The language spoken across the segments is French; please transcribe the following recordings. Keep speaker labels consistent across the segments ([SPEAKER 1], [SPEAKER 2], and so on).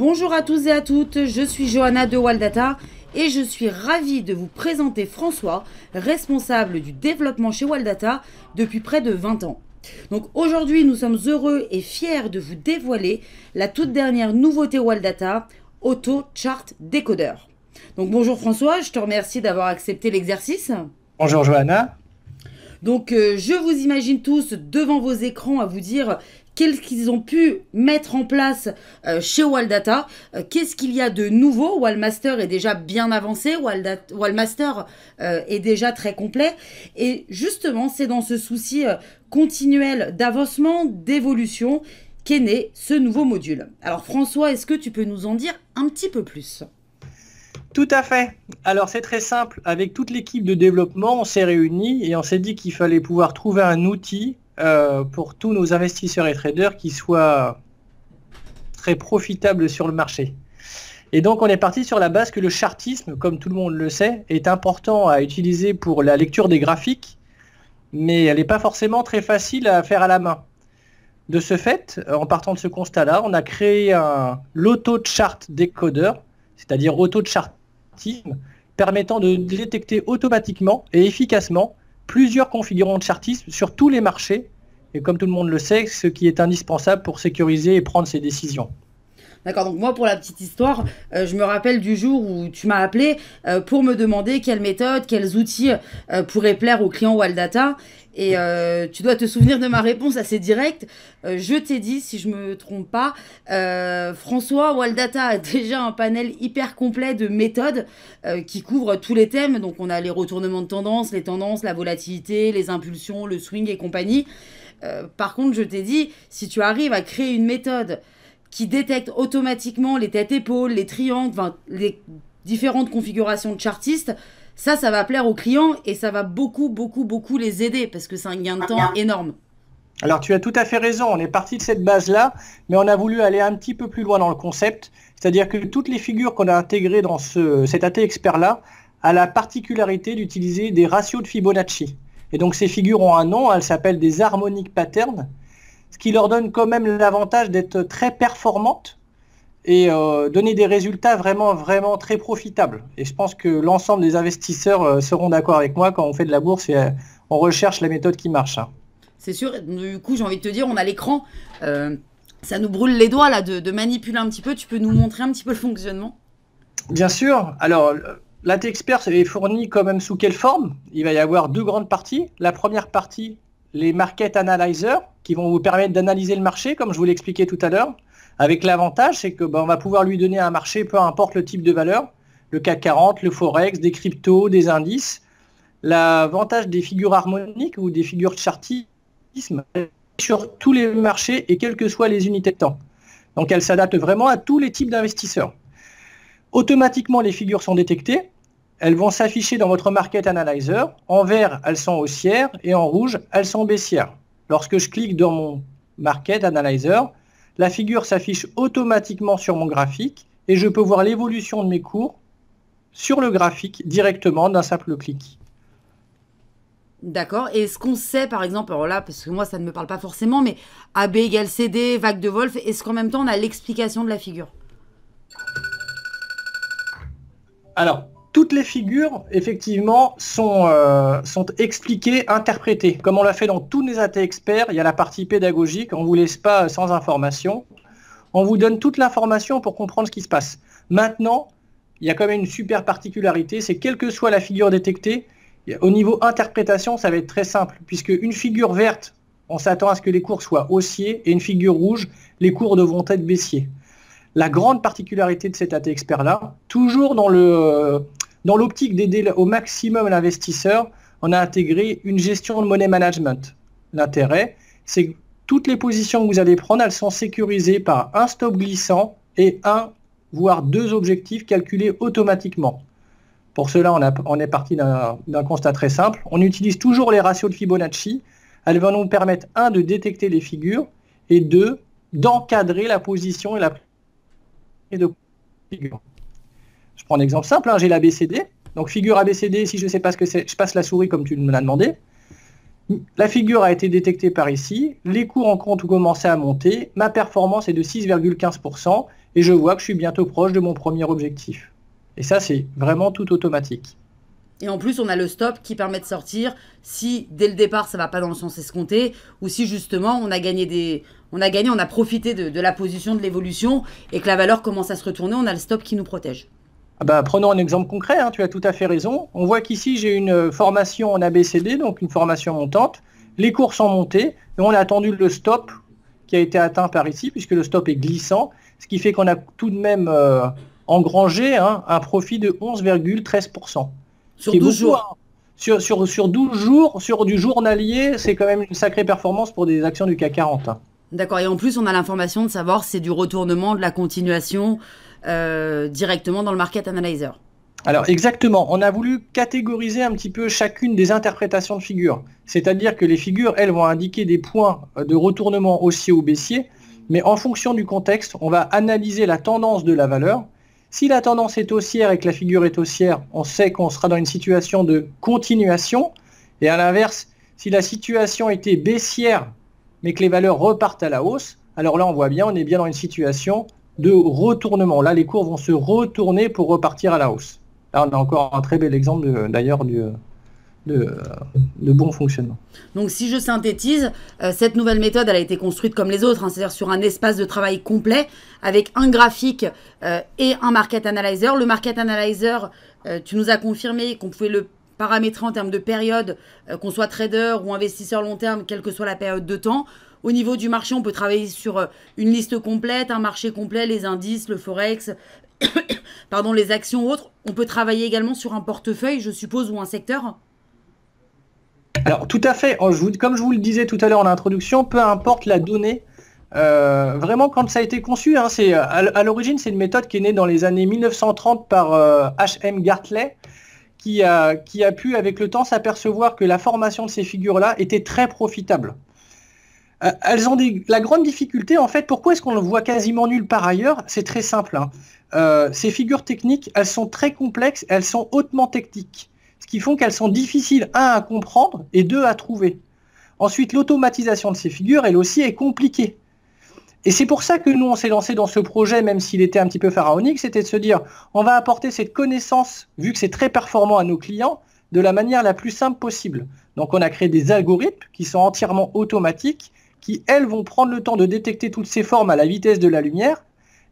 [SPEAKER 1] Bonjour à tous et à toutes, je suis Johanna de Waldata et je suis ravie de vous présenter François, responsable du développement chez Waldata depuis près de 20 ans. Donc aujourd'hui, nous sommes heureux et fiers de vous dévoiler la toute dernière nouveauté Waldata, Auto Chart Decoder. Donc bonjour François, je te remercie d'avoir accepté l'exercice.
[SPEAKER 2] Bonjour Johanna.
[SPEAKER 1] Donc euh, je vous imagine tous devant vos écrans à vous dire qu'est-ce qu'ils ont pu mettre en place euh, chez Waldata, euh, qu'est-ce qu'il y a de nouveau. Wallmaster est déjà bien avancé, Wildmaster euh, est déjà très complet. Et justement, c'est dans ce souci continuel d'avancement, d'évolution, qu'est né ce nouveau module. Alors François, est-ce que tu
[SPEAKER 2] peux nous en dire un petit peu plus tout à fait. Alors c'est très simple. Avec toute l'équipe de développement, on s'est réunis et on s'est dit qu'il fallait pouvoir trouver un outil euh, pour tous nos investisseurs et traders qui soient très profitables sur le marché. Et donc on est parti sur la base que le chartisme, comme tout le monde le sait, est important à utiliser pour la lecture des graphiques, mais elle n'est pas forcément très facile à faire à la main. De ce fait, en partant de ce constat-là, on a créé un l'auto-chart décodeur, c'est-à-dire auto-chartisme, permettant de détecter automatiquement et efficacement plusieurs de chartistes sur tous les marchés, et comme tout le monde le sait, ce qui est indispensable pour sécuriser et prendre ses décisions.
[SPEAKER 1] D'accord, donc moi, pour la petite histoire, euh, je me rappelle du jour où tu m'as appelé euh, pour me demander quelles méthodes, quels outils euh, pourraient plaire aux clients Wildata. Et tu dois te souvenir de ma réponse assez directe. je t'ai dit, si je me trompe pas, François, Wildata a déjà un panel hyper complet de méthodes qui couvrent tous les thèmes. Donc on a les retournements de tendance, les tendances, la volatilité, les impulsions, le swing et compagnie. par contre, je t'ai dit, si tu arrives à créer une méthode qui détecte automatiquement les têtes-épaules, les triangles, les différentes configurations de chartistes, ça, ça va plaire aux clients et ça va beaucoup, beaucoup, beaucoup les aider parce que c'est un gain de temps énorme.
[SPEAKER 2] Alors tu as tout à fait raison, on est parti de cette base-là, mais on a voulu aller un petit peu plus loin dans le concept, c'est-à-dire que toutes les figures qu'on a intégrées dans cet AT expert-là a la particularité d'utiliser des ratios de Fibonacci. Et donc ces figures ont un nom, elles s'appellent des harmoniques patterns, ce qui leur donne quand même l'avantage d'être très performantes et euh, donner des résultats vraiment, vraiment très profitables. Et je pense que l'ensemble des investisseurs euh, seront d'accord avec moi quand on fait de la bourse et on recherche la méthode qui marche. Hein.
[SPEAKER 1] C'est sûr, du coup j'ai envie de te dire, on a l'écran, euh, ça nous brûle les doigts là de, manipuler un petit peu, tu peux nous montrer un petit peu le fonctionnement
[SPEAKER 2] Bien sûr, alors la T-Expert est fournie quand même sous quelle forme Il va y avoir deux grandes parties. La première partie, les market analyzers qui vont vous permettre d'analyser le marché, comme je vous l'expliquais tout à l'heure, avec l'avantage, c'est que ben on va pouvoir lui donner un marché, peu importe le type de valeur, le CAC 40, le Forex, des cryptos, des indices. L'avantage des figures harmoniques ou des figures chartisme sur tous les marchés et quelles que soient les unités de temps. Donc elles s'adaptent vraiment à tous les types d'investisseurs. Automatiquement, les figures sont détectées elles vont s'afficher dans votre Market Analyzer. En vert, elles sont haussières et en rouge, elles sont baissières. Lorsque je clique dans mon Market Analyzer, la figure s'affiche automatiquement sur mon graphique et je peux voir l'évolution de mes cours sur le graphique directement d'un simple clic.
[SPEAKER 1] D'accord. Et est-ce qu'on sait, par exemple, alors là, parce que moi, ça ne me parle pas forcément, mais AB égale CD, vague de Wolf, est-ce qu'en même temps, on a l'explication de la figure
[SPEAKER 2] Alors, toutes les figures, effectivement, sont, euh, sont expliquées, interprétées. Comme on l'a fait dans tous les at experts, il y a la partie pédagogique, on ne vous laisse pas sans information. On vous donne toute l'information pour comprendre ce qui se passe. Maintenant, il y a quand même une super particularité, c'est quelle que soit la figure détectée, au niveau interprétation, ça va être très simple, puisque une figure verte, on s'attend à ce que les cours soient haussiers, et une figure rouge, les cours devront être baissiers. La grande particularité de cet AT expert-là, toujours dans le, dans l'optique d'aider au maximum l'investisseur, on a intégré une gestion de money management. L'intérêt, c'est que toutes les positions que vous allez prendre, elles sont sécurisées par un stop glissant et un, voire deux objectifs calculés automatiquement. Pour cela, on, est parti d'un constat très simple. On utilise toujours les ratios de Fibonacci. Elles vont nous permettre, un, de détecter les figures et deux, d'encadrer la position et la et de figure. Prendre exemple simple, hein, j'ai j'ai BCD, Donc figure ABCD, si je ne sais pas ce que c'est, je passe la souris comme tu me l'as demandé. La figure a été détectée par ici, les cours en compte ont commencé à monter, ma performance est de 6,15% et je vois que je suis bientôt proche de mon premier objectif. Et ça, c'est vraiment tout automatique.
[SPEAKER 1] Et en plus, on a le stop qui permet de sortir si dès le départ ça va pas dans le sens escompté ou si justement on a gagné des, on a gagné, on a profité de la position de l'évolution et que la valeur commence
[SPEAKER 2] à se retourner, on a le stop qui nous protège. Ah bah, prenons un exemple concret, hein, tu as tout à fait raison. On voit qu'ici, j'ai une euh, formation en ABCD, donc une formation montante. Les cours sont montés, et on a attendu le stop qui a été atteint par ici, puisque le stop est glissant, ce qui fait qu'on a tout de même euh, engrangé hein, un profit de 11,13%.
[SPEAKER 1] Sur 12 jours hein.
[SPEAKER 2] sur, sur, sur 12 jours, sur du journalier, c'est quand même une sacrée performance pour des actions du CAC 40.
[SPEAKER 1] D'accord, et en plus, on a l'information de savoir si c'est du retournement, de la continuation, euh, directement dans le Market Analyzer.
[SPEAKER 2] Alors exactement, on a voulu catégoriser un petit peu chacune des interprétations de figures. C'est-à-dire que les figures, elles, vont indiquer des points de retournement haussier ou baissier, mais en fonction du contexte, on va analyser la tendance de la valeur. Si la tendance est haussière et que la figure est haussière, on sait qu'on sera dans une situation de continuation. Et à l'inverse, si la situation était baissière, mais que les valeurs repartent à la hausse, alors là on voit bien, on est bien dans une situation de retournement. Là, les cours vont se retourner pour repartir à la hausse. Là, on a encore un très bel exemple euh, d'ailleurs du, euh, de, bon fonctionnement.
[SPEAKER 1] Donc si je synthétise, euh, cette nouvelle méthode, elle a été construite comme les autres, hein, c'est-à-dire sur un espace de travail complet, avec un graphique et un market analyzer. Le market analyzer, tu nous as confirmé qu'on pouvait le paramétrer en termes de période, qu'on soit trader ou investisseur long terme, quelle que soit la période de temps. Au niveau du marché, on peut travailler sur euh, une liste complète, un marché complet, les indices, le forex, pardon, les actions autres. On peut travailler également sur un portefeuille, je suppose, ou un secteur.
[SPEAKER 2] Alors tout à fait. Comme je vous le disais tout à l'heure en introduction, peu importe la donnée euh, vraiment, quand ça a été conçu, hein, euh, à l'origine, c'est une méthode qui est née dans les années 1930 par H.M. Gartley, qui a pu, avec le temps, s'apercevoir que la formation de ces figures-là était très profitable. Euh, elles ont la grande difficulté, en fait, pourquoi est-ce qu'on le voit quasiment nulle part ailleurs C'est très simple. Hein. Euh, ces figures techniques, elles sont très complexes, elles sont hautement techniques, ce qui font qu'elles sont difficiles, un, à comprendre et deux, à trouver. Ensuite, l'automatisation de ces figures, elle aussi, est compliquée. Et c'est pour ça que nous, on s'est lancé dans ce projet, même s'il était un petit peu pharaonique, c'était de se dire, on va apporter cette connaissance, vu que c'est très performant à nos clients, de la manière la plus simple possible. Donc on a créé des algorithmes qui sont entièrement automatiques qui, elles, vont prendre le temps de détecter toutes ces formes à la vitesse de la lumière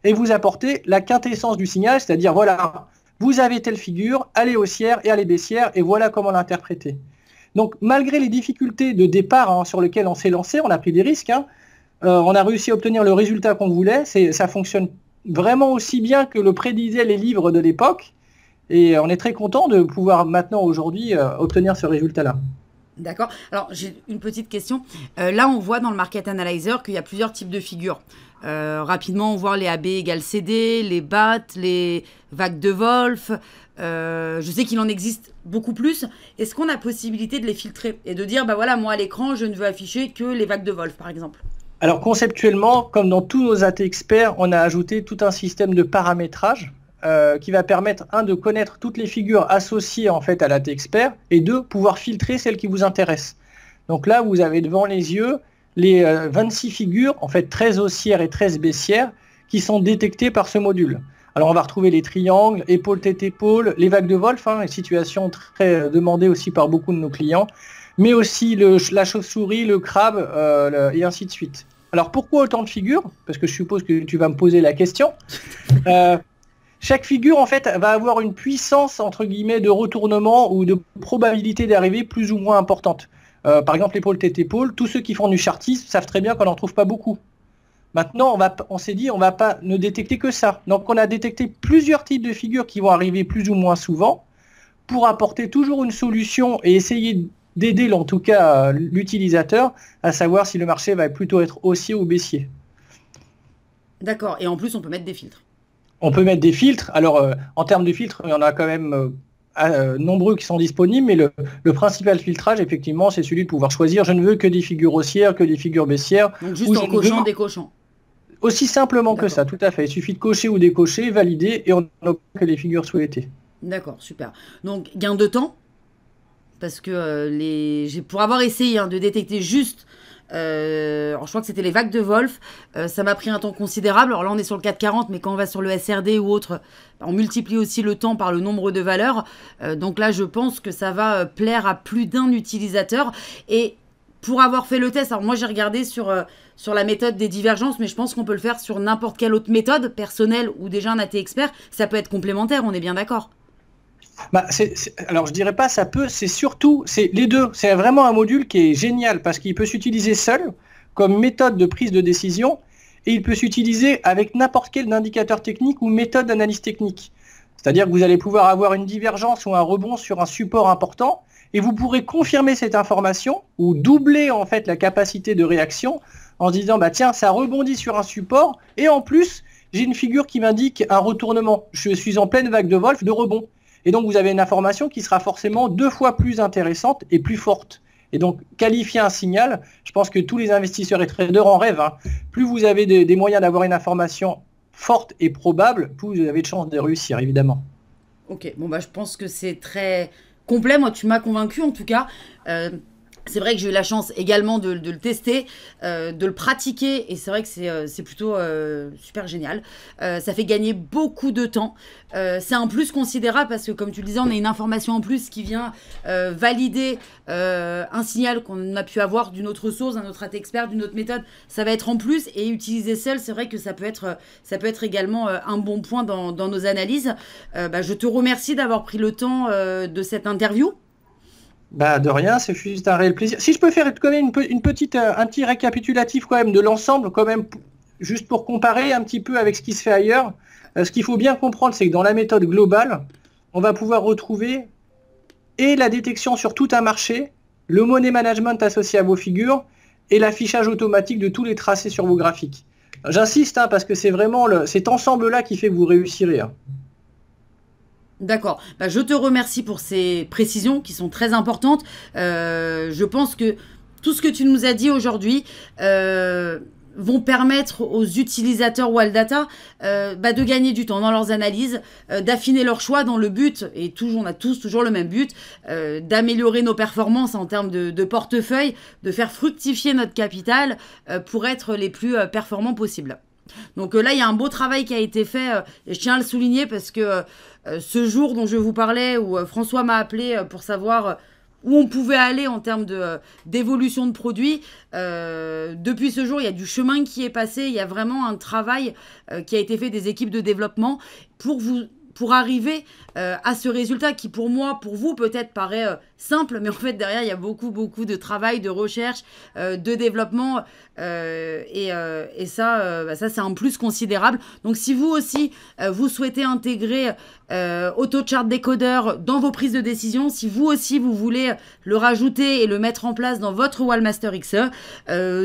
[SPEAKER 2] et vous apporter la quintessence du signal, c'est-à-dire, voilà, vous avez telle figure, allez haussière et allez baissière, et voilà comment l'interpréter. Donc, malgré les difficultés de départ hein, sur lesquelles on s'est lancé, on a pris des risques, hein, euh, on a réussi à obtenir le résultat qu'on voulait, ça fonctionne vraiment aussi bien que le prédisaient les livres de l'époque, et on est très content de pouvoir maintenant, aujourd'hui, euh, obtenir ce résultat-là.
[SPEAKER 1] D'accord Alors, j'ai une petite question. Euh, là, on voit dans le Market Analyzer qu'il y a plusieurs types de figures. Euh, rapidement, on voit les AB égale CD, les BAT, les vagues de Wolf. Euh, je sais qu'il en existe beaucoup plus. Est-ce qu'on a possibilité de les filtrer et de dire, bah voilà, moi à l'écran, je ne veux afficher que les vagues de Wolf, par exemple
[SPEAKER 2] Alors, conceptuellement, comme dans tous nos AT experts, on a ajouté tout un système de paramétrage euh, qui va permettre, un, de connaître toutes les figures associées en fait à la T-Expert, et deux, pouvoir filtrer celles qui vous intéressent. Donc là, vous avez devant les yeux les 26 euh, figures, en fait 13 haussières et 13 baissières, qui sont détectées par ce module. Alors on va retrouver les triangles, épaule tête épaule, les vagues de Wolf, hein, une situation très euh, demandée aussi par beaucoup de nos clients, mais aussi le, la chauve-souris, le crabe, et ainsi de suite. Alors pourquoi autant de figures Parce que je suppose que tu vas me poser la question. chaque figure en fait va avoir une puissance entre guillemets de retournement ou de probabilité d'arrivée plus ou moins importante. Euh, par exemple, l'épaule tête épaule, tous ceux qui font du chartisme savent très bien qu'on n'en trouve pas beaucoup. Maintenant, on, va, on s'est dit on va pas ne détecter que ça. Donc on a détecté plusieurs types de figures qui vont arriver plus ou moins souvent pour apporter toujours une solution et essayer d'aider en tout cas euh, l'utilisateur à savoir si le marché va plutôt être haussier ou baissier.
[SPEAKER 1] D'accord, et en plus on peut mettre des filtres.
[SPEAKER 2] On peut mettre des filtres. Alors, euh, en termes de filtres, il y en a quand même euh, euh, nombreux qui sont disponibles, mais le, principal filtrage, effectivement, c'est celui de pouvoir choisir je ne veux que des figures haussières, que des figures baissières. Donc, juste en cochant des Aussi simplement que ça, tout à fait. Il suffit de cocher ou décocher, valider, et on n'a que les figures souhaitées.
[SPEAKER 1] D'accord, super. Donc, gain de temps parce que les pour avoir essayé hein, de détecter juste euh, je crois que c'était les vagues de Wolf. Euh, ça m'a pris un temps considérable. Alors là, on est sur le 440, mais quand on va sur le SRD ou autre, on multiplie aussi le temps par le nombre de valeurs. Euh, donc là, je pense que ça va euh, plaire à plus d'un utilisateur. Et pour avoir fait le test, alors moi j'ai regardé sur, sur la méthode des divergences, mais je pense qu'on peut le faire sur n'importe quelle autre méthode, personnelle ou déjà un AT expert. Ça peut être complémentaire, on est bien d'accord.
[SPEAKER 2] Bah, alors je dirais pas ça peut, c'est surtout, c'est les deux. C'est vraiment un module qui est génial parce qu'il peut s'utiliser seul comme méthode de prise de décision et il peut s'utiliser avec n'importe quel indicateur technique ou méthode d'analyse technique. C'est-à-dire que vous allez pouvoir avoir une divergence ou un rebond sur un support important et vous pourrez confirmer cette information ou doubler en fait la capacité de réaction en disant bah tiens ça rebondit sur un support et en plus j'ai une figure qui m'indique un retournement. Je suis en pleine vague de Wolf de rebond. Et donc, vous avez une information qui sera forcément deux fois plus intéressante et plus forte. Et donc, qualifier un signal, je pense que tous les investisseurs et traders en rêvent. Hein. Plus vous avez des, moyens d'avoir une information forte et probable, plus vous avez de chances de réussir, évidemment.
[SPEAKER 1] Ok, bon, bah, je pense que c'est très complet. Moi, tu m'as convaincu en tout cas. Euh, c'est vrai que j'ai eu la chance également de, le tester, euh, de le pratiquer, et c'est vrai que c'est euh, plutôt euh, super génial. ça fait gagner beaucoup de temps. c'est un plus considérable parce que, comme tu le disais, on a une information en plus qui vient valider un signal qu'on a pu avoir d'une autre source, d'un autre expert, d'une autre méthode. Ça va être en plus et utiliser seul, c'est vrai que ça peut être, ça peut être également un bon point dans, nos analyses. Bah, je te remercie d'avoir pris le temps de cette interview.
[SPEAKER 2] Bah, de rien, c'est juste un réel plaisir. Si je peux faire une, petite, euh, un petit récapitulatif quand même de l'ensemble, quand même, juste pour comparer un petit peu avec ce qui se fait ailleurs, euh, ce qu'il faut bien comprendre, c'est que dans la méthode globale, on va pouvoir retrouver et la détection sur tout un marché, le money management associé à vos figures et l'affichage automatique de tous les tracés sur vos graphiques. J'insiste hein, parce que c'est vraiment cet ensemble-là qui fait que vous réussirez. Hein.
[SPEAKER 1] D'accord. Bah, je te remercie pour ces précisions qui sont très importantes. Euh, je pense que tout ce que tu nous as dit aujourd'hui euh, vont permettre aux utilisateurs Wildata euh, bah, de gagner du temps dans leurs analyses, d'affiner leurs choix dans le but, et toujours, on a tous toujours le même but, d'améliorer nos performances en termes de, portefeuille, de faire fructifier notre capital pour être les plus performants possibles. Donc là, il y a un beau travail qui a été fait, et je tiens à le souligner parce que euh, ce jour dont je vous parlais, où euh, François m'a appelé euh, pour savoir où on pouvait aller en termes d'évolution de, produits. depuis ce jour, il y a du chemin qui est passé, il y a vraiment un travail qui a été fait des équipes de développement pour vous pour arriver euh, à ce résultat qui pour moi, pour vous peut-être paraît euh, simple, mais en fait derrière il y a beaucoup beaucoup de travail, de recherche, euh, de développement et, ça, bah, ça c'est un plus considérable. Donc si vous aussi vous souhaitez intégrer Chart Decoder dans vos prises de décision, si vous aussi vous voulez le rajouter et le mettre en place dans votre Wallmaster XE,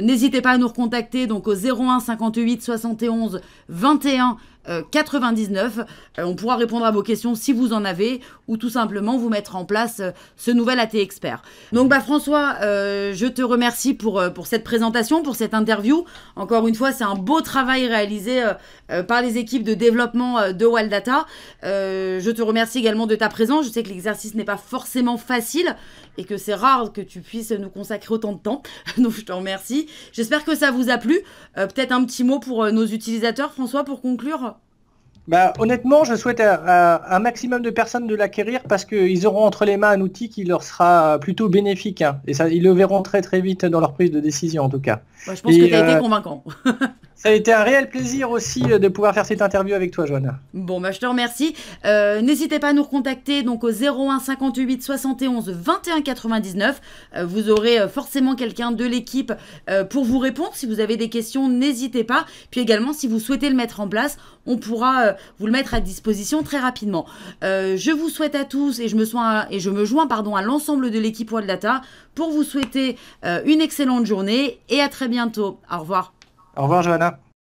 [SPEAKER 1] n'hésitez pas à nous recontacter donc au 01 58 71 21 99. Euh, euh, on pourra répondre à vos questions si vous en avez ou tout simplement vous mettre en place euh, ce nouvel AT Expert. Donc bah François, je te remercie pour, pour cette présentation, pour cette interview. Encore une fois, c'est un beau travail réalisé par les équipes de développement de Wildata. je te remercie également de ta présence. Je sais que l'exercice n'est pas forcément facile et que c'est rare que tu puisses nous consacrer autant de temps. Donc je te remercie. J'espère que ça vous a plu. Peut-être un petit mot pour nos utilisateurs, François, pour conclure.
[SPEAKER 2] Bah, honnêtement, je souhaite à, un maximum de personnes de l'acquérir parce qu'ils auront entre les mains un outil qui leur sera plutôt bénéfique. Hein. et ça, ils le verront très très vite dans leur prise de décision en tout cas
[SPEAKER 1] je pense que tu as été euh, convaincant.
[SPEAKER 2] ça a été un réel plaisir aussi euh, de pouvoir faire cette interview avec toi, Joanna.
[SPEAKER 1] Bon, bah, je te remercie. Euh, n'hésitez pas à nous recontacter donc, au 01 58 71 21 99. vous aurez forcément quelqu'un de l'équipe pour vous répondre. Si vous avez des questions, n'hésitez pas. Puis également, si vous souhaitez le mettre en place, on pourra vous le mettre à disposition très rapidement. je vous souhaite à tous et je me, joins pardon, à l'ensemble de l'équipe Wall Data pour vous souhaiter une excellente journée et à très bientôt bientôt. Au revoir. Au revoir, Johanna.